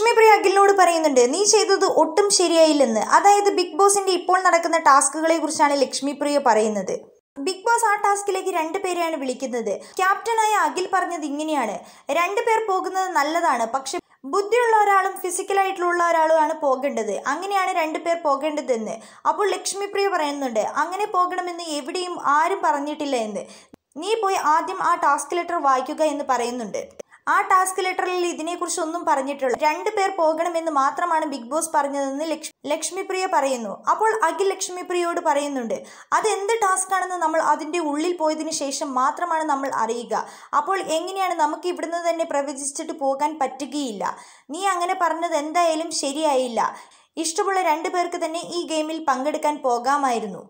ലക്ഷ്മി പ്രിയ അഖിലിനോട് പറയുന്നുണ്ട് നീ ചെയ്തത് ഒട്ടും ശരിയായില്ലെന്ന് അതായത് ബിഗ് ബോസിന്റെ ഇപ്പോൾ നടക്കുന്ന ടാസ്കുകളെ കുറിച്ചാണ് ലക്ഷ്മി പ്രിയ പറയുന്നത് ബിഗ് ബോസ് ആ ടാസ്കിലേക്ക് രണ്ട് പേരെയാണ് വിളിക്കുന്നത് ക്യാപ്റ്റനായ അഖിൽ പറഞ്ഞത് ഇങ്ങനെയാണ് രണ്ടു പേർ പോകുന്നത് നല്ലതാണ് പക്ഷെ ബുദ്ധിയുള്ള ഒരാളും ഫിസിക്കലായിട്ടുള്ള ഒരാളുമാണ് പോകേണ്ടത് അങ്ങനെയാണ് രണ്ടു പേർ പോകേണ്ടതെന്ന് അപ്പോൾ ലക്ഷ്മിപ്രിയ പറയുന്നുണ്ട് അങ്ങനെ പോകണമെന്ന് എവിടെയും ആരും പറഞ്ഞിട്ടില്ല എന്ന് നീ പോയി ആദ്യം ആ ടാസ്ക് ലെറ്റർ വായിക്കുക എന്ന് പറയുന്നുണ്ട് ആ ടാസ്ക് ലെറ്ററിൽ ഒന്നും പറഞ്ഞിട്ടില്ല രണ്ടു പേർ പോകണമെന്ന് മാത്രമാണ് ബിഗ് ബോസ് പറഞ്ഞതെന്ന് ലക്ഷ്മിപ്രിയ പറയുന്നു അപ്പോൾ അഖിൽ ലക്ഷ്മിപ്രിയയോട് പറയുന്നുണ്ട് അത് എന്ത് ടാസ്ക് ആണെന്ന് നമ്മൾ അതിൻ്റെ ഉള്ളിൽ പോയതിന് ശേഷം മാത്രമാണ് നമ്മൾ അറിയുക അപ്പോൾ എങ്ങനെയാണ് നമുക്ക് ഇവിടുന്ന് തന്നെ പ്രവചിച്ചിട്ട് പോകാൻ പറ്റുകയില്ല നീ അങ്ങനെ പറഞ്ഞത് എന്തായാലും ശരിയായില്ല ഇഷ്ടമുള്ള രണ്ടു പേർക്ക് തന്നെ ഈ ഗെയിമിൽ പങ്കെടുക്കാൻ പോകാമായിരുന്നു